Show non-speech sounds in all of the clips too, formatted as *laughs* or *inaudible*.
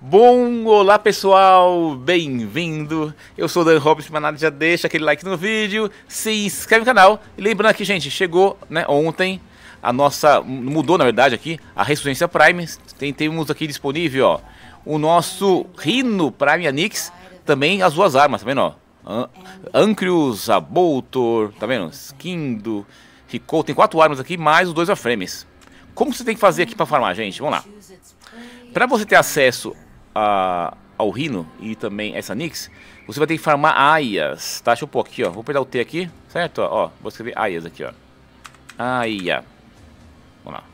Bom, olá pessoal, bem-vindo. Eu sou o Dan Robbins, mas nada já deixa aquele like no vídeo, se inscreve no canal. E lembrando aqui, gente, chegou né, ontem a nossa mudou na verdade aqui a Ressurgência Prime. Tem, temos aqui disponível, ó, o nosso Rhino Prime Anix, também as duas armas, tá vendo, ó? Ancrius, Aboltor, tá vendo? Skindo, Ricou, tem quatro armas aqui, mais os dois Aframes. Como você tem que fazer aqui para farmar, gente? Vamos lá. Para você ter acesso a, ao rino e também essa Nix, você vai ter que farmar aias, tá? Deixa eu pôr aqui, ó. Vou pegar o T aqui, certo? Ó, vou escrever aias aqui, ó. Aia. Vamos lá.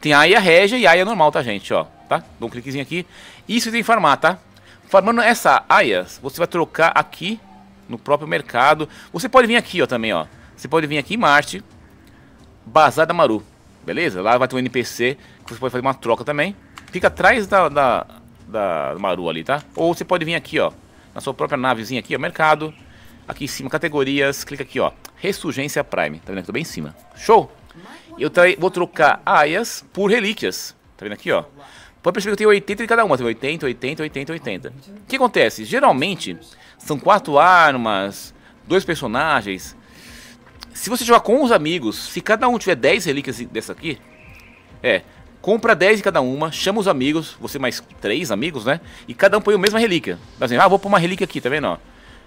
Tem aia regia e aia normal, tá, gente? Ó, tá? Dou um cliquezinho aqui. Isso tem que farmar, tá? Farmando essa aias, você vai trocar aqui no próprio mercado. Você pode vir aqui, ó, também, ó. Você pode vir aqui em Marte, Bazar da Maru, beleza? Lá vai ter um NPC que você pode fazer uma troca também. Fica atrás da, da da Maru ali, tá? Ou você pode vir aqui, ó, na sua própria navezinha aqui, ó, mercado. Aqui em cima, categorias, clica aqui, ó, ressurgência prime. Tá vendo que tô bem em cima. Show! Eu vou trocar aias por relíquias. Tá vendo aqui, ó? Pode perceber que eu tenho 80 de cada uma. Tem 80, 80, 80, 80. O que acontece? Geralmente, são quatro armas, dois personagens. Se você jogar com os amigos, se cada um tiver 10 relíquias dessa aqui... É, Compra 10 de cada uma, chama os amigos, você mais três amigos, né? E cada um põe a mesma relíquia. Por exemplo, ah, vou pôr uma relíquia aqui, tá vendo?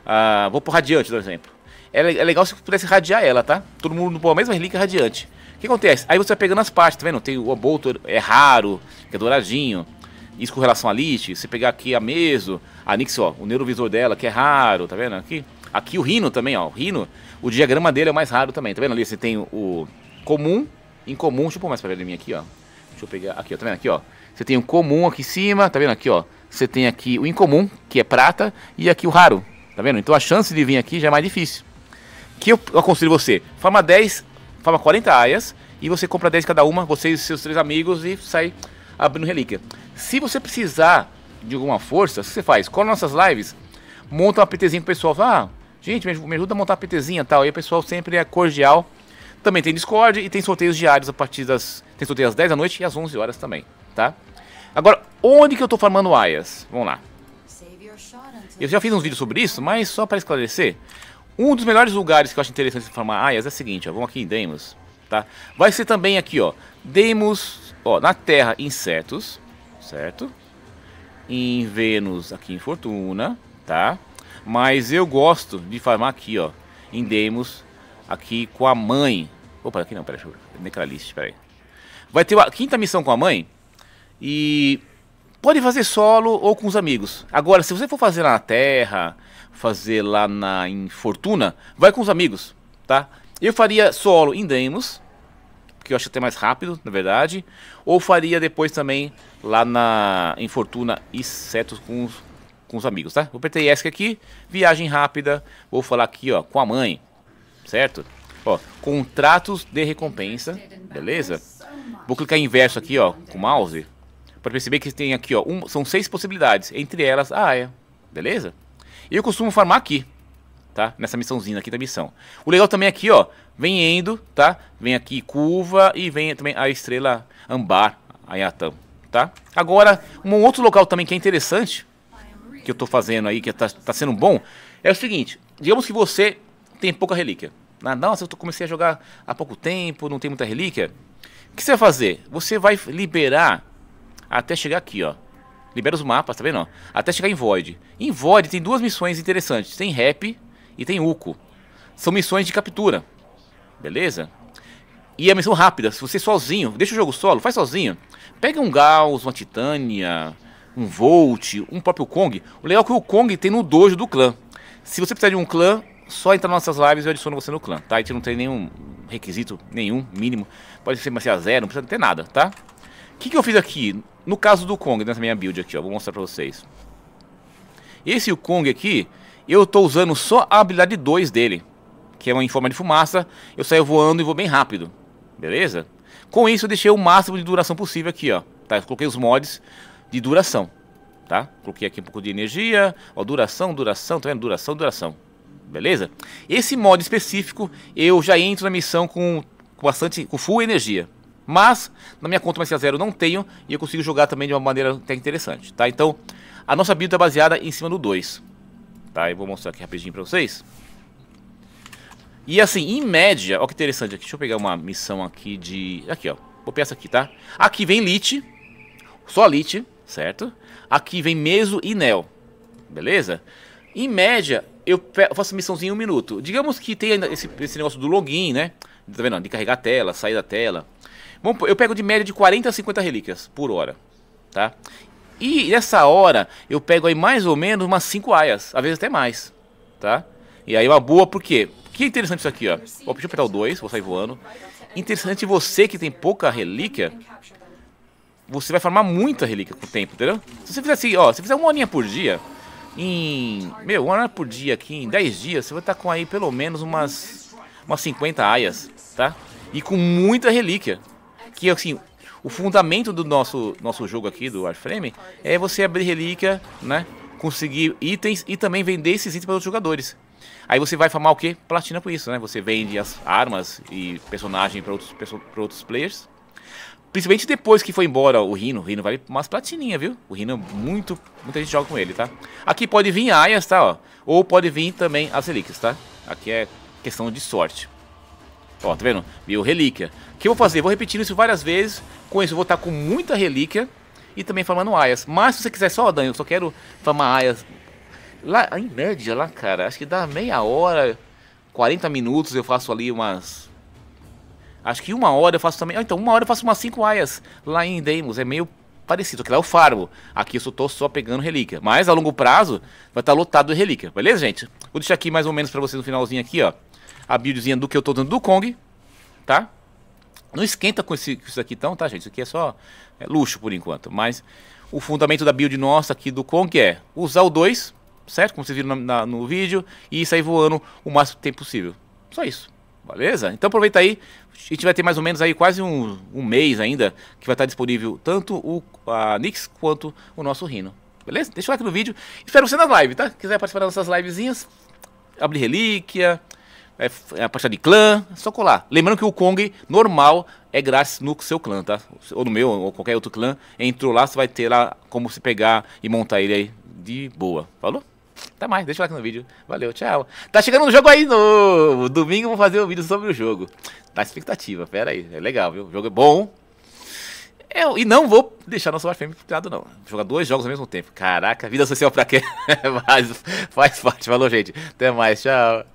Ah, vou pôr radiante, por exemplo. É, é legal se pudesse radiar ela, tá? Todo mundo põe a mesma relíquia radiante. O que acontece? Aí você vai pegando as partes, tá vendo? Tem o bolto é raro, que é douradinho. Isso com relação à Lich, você pegar aqui a Meso, a Nix, ó, o neurovisor dela, que é raro, tá vendo? Aqui, aqui o Rino também, ó. O Rino, o diagrama dele é mais raro também, tá vendo? Ali você tem o comum, incomum, deixa eu pôr mais pra ver de mim aqui, ó. Deixa eu pegar aqui, ó, tá vendo aqui, ó? Você tem o comum aqui em cima, tá vendo aqui, ó? Você tem aqui o incomum, que é prata, e aqui o raro, tá vendo? Então a chance de vir aqui já é mais difícil. Que eu aconselho você, forma 10, forma 40 aias, e você compra 10 cada uma, você e seus três amigos, e sai abrindo relíquia. Se você precisar de alguma força, você faz? Cola nossas lives, monta uma PTzinha pro pessoal, fala, ah, gente, me ajuda a montar uma PTzinha e tal, aí o pessoal sempre é cordial, também tem Discord e tem sorteios diários a partir das. Tem sorteios às 10 da noite e às 11 horas também, tá? Agora, onde que eu tô farmando aias? Vamos lá. Eu já fiz uns vídeos sobre isso, mas só para esclarecer. Um dos melhores lugares que eu acho interessante farmar aias é o seguinte, ó, vamos aqui em Demos, tá? Vai ser também aqui, ó, Demos, ó, na Terra, insetos, certo? Em Vênus, aqui em Fortuna, tá? Mas eu gosto de farmar aqui, ó, em Demos, aqui com a mãe, Opa, aqui não, peraí, deixa eu. Necralice, peraí. Vai ter a quinta missão com a mãe. E pode fazer solo ou com os amigos. Agora, se você for fazer lá na Terra, fazer lá na em Fortuna, vai com os amigos, tá? Eu faria solo em Demos, porque eu acho até mais rápido, na verdade. Ou faria depois também lá na em Fortuna e Cetos com os, com os amigos, tá? Vou apertar ESC aqui, viagem rápida, vou falar aqui, ó, com a mãe, certo? Ó, contratos de recompensa, beleza? Vou clicar inverso aqui, ó, com o mouse, para perceber que tem aqui, ó, um, são seis possibilidades, entre elas a Aya, beleza? E eu costumo farmar aqui, tá? Nessa missãozinha aqui da missão. O legal também aqui, ó, vem indo, tá? Vem aqui curva e vem também a estrela ambar, a Yatam, tá? Agora, um outro local também que é interessante, que eu tô fazendo aí, que tá, tá sendo bom, é o seguinte, digamos que você tem pouca relíquia, ah, nossa, eu comecei a jogar há pouco tempo, não tem muita relíquia. O que você vai fazer? Você vai liberar até chegar aqui, ó. Libera os mapas, tá vendo? Até chegar em Void. Em Void tem duas missões interessantes. Tem Rap e tem Uco. São missões de captura. Beleza? E a é missão rápida. Se você sozinho, deixa o jogo solo, faz sozinho. Pega um Gauss, uma Titânia, um Volt, um próprio Kong. O legal é que o Kong tem no dojo do clã. Se você precisar de um clã, só entrar nas nossas lives eu adiciono você no clã, tá? A gente não tem nenhum requisito, nenhum, mínimo. Pode ser, mas zero, não precisa ter nada, tá? O que, que eu fiz aqui? No caso do Kong, nessa minha build aqui, ó. Vou mostrar pra vocês. Esse o Kong aqui, eu tô usando só a habilidade 2 dele. Que é uma em forma de fumaça. Eu saio voando e vou bem rápido. Beleza? Com isso eu deixei o máximo de duração possível aqui, ó. Tá? Eu coloquei os mods de duração, tá? Coloquei aqui um pouco de energia, ó, duração, duração, tá vendo? Duração, duração beleza? Esse modo específico eu já entro na missão com, bastante, com full energia. Mas na minha conta mais a zero não tenho e eu consigo jogar também de uma maneira até interessante, tá? Então a nossa build é baseada em cima do 2, tá? Eu vou mostrar aqui rapidinho pra vocês. E assim, em média, olha que interessante aqui, deixa eu pegar uma missão aqui de... Aqui ó, vou pegar essa aqui, tá? Aqui vem Lich, só Lich, certo? Aqui vem Meso e Nel, beleza? Em média, eu faço missãozinha em um minuto. Digamos que tem esse, esse negócio do login, né? Tá vendo? De carregar a tela, sair da tela. Bom, eu pego de média de 40 a 50 relíquias por hora, tá? E nessa hora eu pego aí mais ou menos umas 5 aias, às vezes até mais, tá? E aí é uma boa, por quê? Que é interessante isso aqui, ó. vou deixa apertar o 2, vou sair voando. Interessante você que tem pouca relíquia, você vai farmar muita relíquia com o tempo, entendeu? Se você fizer assim, ó, se fizer uma horinha por dia, em, meu, uma hora por dia aqui, em 10 dias, você vai estar com aí pelo menos umas, umas 50 aias, tá? E com muita relíquia. Que assim, o fundamento do nosso, nosso jogo aqui, do Warframe, é você abrir relíquia, né? Conseguir itens e também vender esses itens para outros jogadores. Aí você vai farmar o quê? Platina por isso, né? Você vende as armas e personagem para outros, outros players. Principalmente depois que foi embora o Rino. O Rino vale umas platininhas, viu? O Rino, é muito, muita gente joga com ele, tá? Aqui pode vir a Ayas, tá? Ó. Ou pode vir também as relíquias, tá? Aqui é questão de sorte. Ó, tá vendo? Viu? Relíquia. O que eu vou fazer? vou repetindo isso várias vezes. Com isso eu vou estar tá com muita relíquia e também farmando Ayas. Mas se você quiser só, Dan, eu só quero farmar Ayas. Lá, em média, lá, cara, acho que dá meia hora, 40 minutos eu faço ali umas Acho que uma hora eu faço também. Ah, então, uma hora eu faço umas 5 aias lá em Deimos. É meio parecido. Aqui lá é o Farbo. Aqui eu só tô só pegando relíquia. Mas a longo prazo vai estar tá lotado de relíquia. Beleza, gente? Vou deixar aqui mais ou menos pra vocês no finalzinho aqui, ó. A buildzinha do que eu tô dando do Kong. Tá? Não esquenta com, esse, com isso aqui então, tá, gente? Isso aqui é só é luxo por enquanto. Mas o fundamento da build nossa aqui do Kong é usar o 2, certo? Como vocês viram na, na, no vídeo. E sair voando o máximo tempo possível. Só isso. Beleza? Então aproveita aí. A gente vai ter mais ou menos aí quase um, um mês ainda que vai estar disponível tanto o a Nix quanto o nosso rino Beleza? Deixa o like no vídeo. Espero você nas lives, tá? quiser participar das nossas livezinhas, abre relíquia, é, é a parte de clã, é só colar. Lembrando que o Kong normal é grátis no seu clã, tá? Ou no meu, ou qualquer outro clã. Entrou lá, você vai ter lá como se pegar e montar ele aí de boa. Falou? Até mais, deixa o like no vídeo. Valeu, tchau. Tá chegando um jogo aí novo. domingo, vou fazer um vídeo sobre o jogo. Tá expectativa, pera aí. É legal, viu? O jogo é bom. Eu, e não vou deixar nosso Warframe tirado, não. jogar dois jogos ao mesmo tempo. Caraca, vida social pra quê? *laughs* Mas faz parte. Falou, gente. Até mais, tchau.